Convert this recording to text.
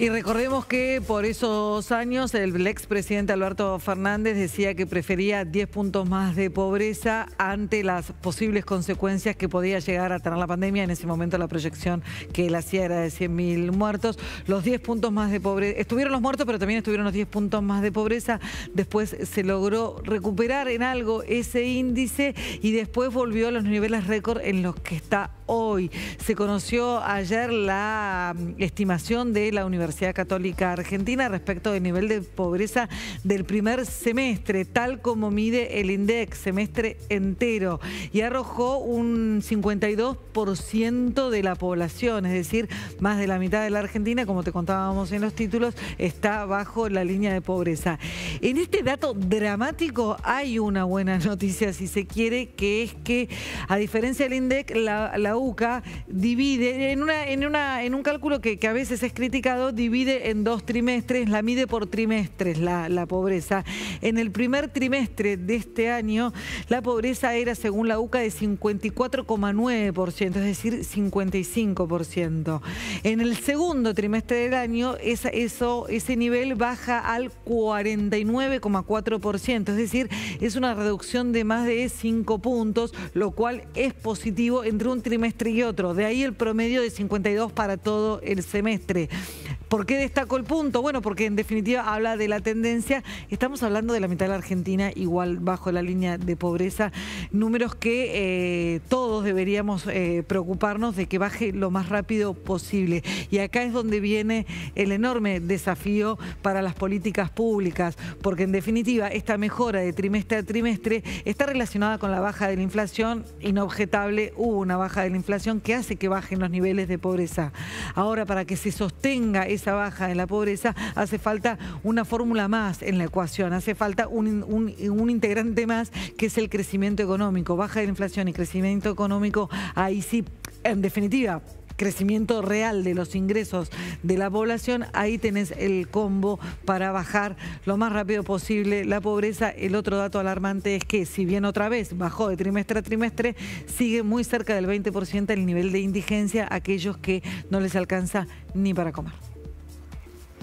Y recordemos que por esos años el ex presidente Alberto Fernández decía que prefería 10 puntos más de pobreza ante las posibles consecuencias que podía llegar a tener la pandemia. En ese momento la proyección que él hacía era de 100.000 muertos. Los 10 puntos más de pobreza, estuvieron los muertos, pero también estuvieron los 10 puntos más de pobreza. Después se logró recuperar en algo ese índice y después volvió a los niveles récord en los que está hoy. Se conoció ayer la mm, estimación de la Universidad Universidad Católica Argentina respecto del nivel de pobreza del primer semestre, tal como mide el INDEC, semestre entero, y arrojó un 52% de la población, es decir, más de la mitad de la Argentina, como te contábamos en los títulos, está bajo la línea de pobreza. En este dato dramático hay una buena noticia, si se quiere, que es que, a diferencia del INDEC, la, la UCA divide en, una, en, una, en un cálculo que, que a veces es criticado, divide en dos trimestres, la mide por trimestres la, pobreza. En el primer trimestre de este año, la pobreza era, según la UCA, de 54,9%, es decir, 55%. En el segundo trimestre del año, ese nivel baja al 49,4%, es decir, es una reducción de más de 5 puntos, lo cual es positivo entre un trimestre y otro. De ahí el promedio de 52 para todo el semestre. ¿Por qué destaco el punto? Bueno, porque en definitiva habla de la tendencia. Estamos hablando de la mitad de la Argentina igual bajo la línea de pobreza. Números que eh, todos deberíamos eh, preocuparnos de que baje lo más rápido posible. Y acá es donde viene el enorme desafío para las políticas públicas, porque en definitiva esta mejora de trimestre a trimestre está relacionada con la baja de la inflación. Inobjetable, hubo una baja de la inflación que hace que bajen los niveles de pobreza. Ahora, para que se sostenga esa baja en la pobreza, hace falta una fórmula más en la ecuación, hace falta un, integrante más que es el crecimiento económico, baja de la inflación y crecimiento económico, ahí sí, en definitiva, crecimiento real de los ingresos de la población, ahí tenés el combo para bajar lo más rápido posible la pobreza. El otro dato alarmante es que si bien otra vez bajó de trimestre a trimestre, sigue muy cerca del 20% el nivel de indigencia a aquellos que no les alcanza ni para comer.